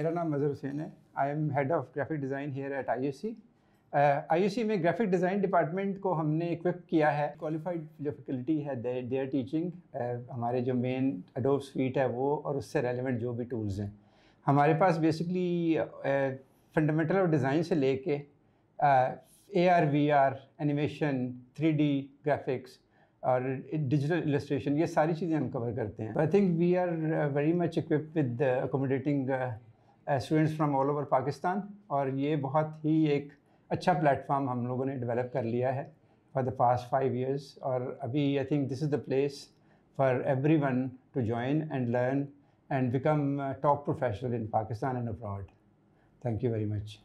मेरा नाम मज़र हुसैन है I am head of graphic design here at I C I C में ग्राफिक डिज़ाइन डिपार्टमेंट को हमने इक्विप किया है क्वालिफाइड जो फैकल्टी है देयर टीचिंग uh, हमारे जो मेन अडोब स्वीट है वो और उससे रेलिवेंट जो भी टूल्स हैं हमारे पास बेसिकली फंडामेंटल uh, और डिज़ाइन से लेके A R V R animation three D graphics और डिजिटल इलस्ट्रेशन ये सारी चीज़ें हम कवर करते हैं I think we are very much equip with accommodating students from all over Pakistan और ये बहुत ही एक अच्छा प्लेटफॉर्म हम लोगों ने डेवलप कर लिया है for the past five years और अभी I think this is the place for everyone to join and learn and become top professional in Pakistan and abroad thank you very much